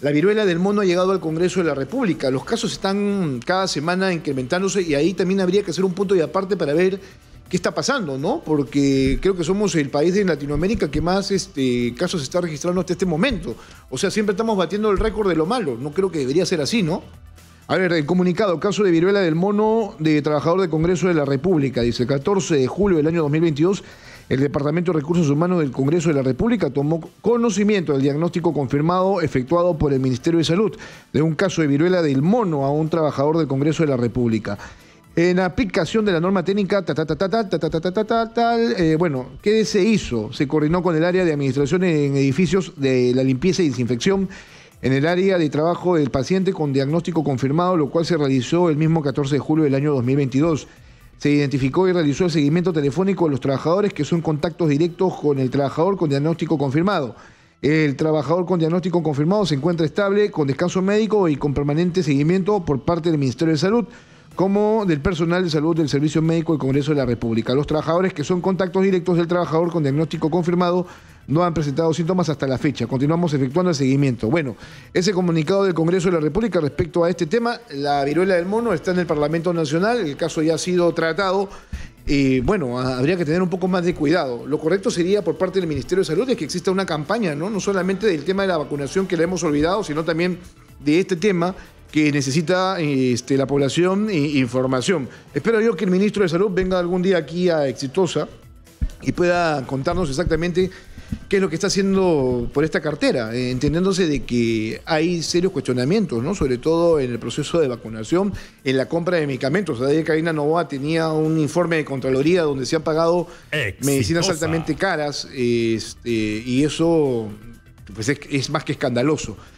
La viruela del mono ha llegado al Congreso de la República. Los casos están cada semana incrementándose y ahí también habría que hacer un punto de aparte para ver qué está pasando, ¿no? Porque creo que somos el país de Latinoamérica que más este, casos está registrando hasta este momento. O sea, siempre estamos batiendo el récord de lo malo. No creo que debería ser así, ¿no? A ver, el comunicado, caso de viruela del mono de trabajador del Congreso de la República, dice, el 14 de julio del año 2022 el Departamento de Recursos Humanos del Congreso de la República tomó conocimiento del diagnóstico confirmado efectuado por el Ministerio de Salud de un caso de viruela del mono a un trabajador del Congreso de la República. En aplicación de la norma técnica, ta, ta, ta, tal, eh, bueno, ¿qué se hizo? Se coordinó con el área de administración en edificios de la limpieza y desinfección en el área de trabajo del paciente con diagnóstico confirmado, lo cual se realizó el mismo 14 de julio del año 2022 se identificó y realizó el seguimiento telefónico a los trabajadores que son contactos directos con el trabajador con diagnóstico confirmado. El trabajador con diagnóstico confirmado se encuentra estable, con descanso médico y con permanente seguimiento por parte del Ministerio de Salud, como del personal de salud del Servicio Médico del Congreso de la República. Los trabajadores que son contactos directos del trabajador con diagnóstico confirmado no han presentado síntomas hasta la fecha. Continuamos efectuando el seguimiento. Bueno, ese comunicado del Congreso de la República respecto a este tema, la viruela del mono está en el Parlamento Nacional, el caso ya ha sido tratado y bueno, habría que tener un poco más de cuidado. Lo correcto sería por parte del Ministerio de Salud es que exista una campaña, ¿no? No solamente del tema de la vacunación que la hemos olvidado, sino también de este tema que necesita este, la población e información. Espero yo que el ministro de Salud venga algún día aquí a Exitosa y pueda contarnos exactamente qué es lo que está haciendo por esta cartera, eh, entendiéndose de que hay serios cuestionamientos, ¿no? sobre todo en el proceso de vacunación, en la compra de medicamentos. de Karina Novoa tenía un informe de Contraloría donde se han pagado medicinas altamente caras este, y eso pues es más que escandaloso.